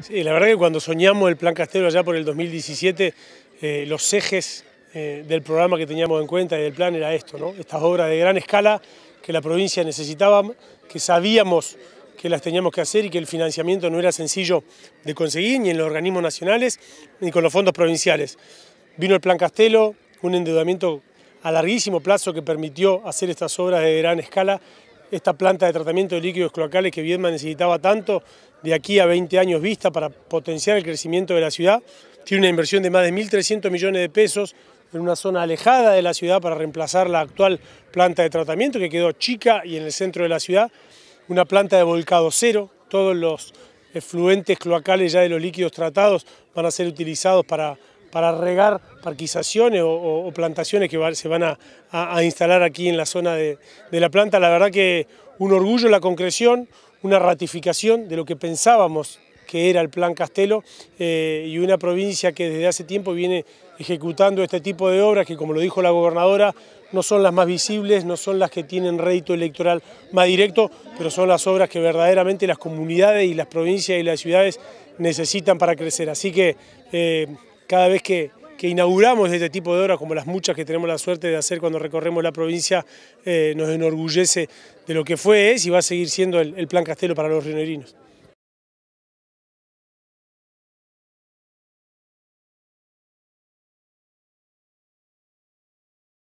Sí, la verdad que cuando soñamos el Plan Castelo allá por el 2017, eh, los ejes eh, del programa que teníamos en cuenta y del plan era esto, ¿no? estas obras de gran escala que la provincia necesitaba, que sabíamos que las teníamos que hacer y que el financiamiento no era sencillo de conseguir ni en los organismos nacionales ni con los fondos provinciales. Vino el Plan Castelo, un endeudamiento a larguísimo plazo que permitió hacer estas obras de gran escala esta planta de tratamiento de líquidos cloacales que Viedma necesitaba tanto de aquí a 20 años vista para potenciar el crecimiento de la ciudad. Tiene una inversión de más de 1.300 millones de pesos en una zona alejada de la ciudad para reemplazar la actual planta de tratamiento que quedó chica y en el centro de la ciudad. Una planta de volcado cero, todos los efluentes cloacales ya de los líquidos tratados van a ser utilizados para para regar parquizaciones o, plantaciones que se van a, instalar aquí en la zona de, la planta. La verdad que un orgullo la concreción, una ratificación de lo que pensábamos que era el Plan Castelo eh, y una provincia que desde hace tiempo viene ejecutando este tipo de obras que, como lo dijo la gobernadora, no son las más visibles, no son las que tienen rédito electoral más directo, pero son las obras que verdaderamente las comunidades y las provincias y las ciudades necesitan para crecer. Así que eh, cada vez que, inauguramos este tipo de obras, como las muchas que tenemos la suerte de hacer cuando recorremos la provincia, eh, nos enorgullece de lo que fue, es y va a seguir siendo el, Plan Castelo para los rionerinos.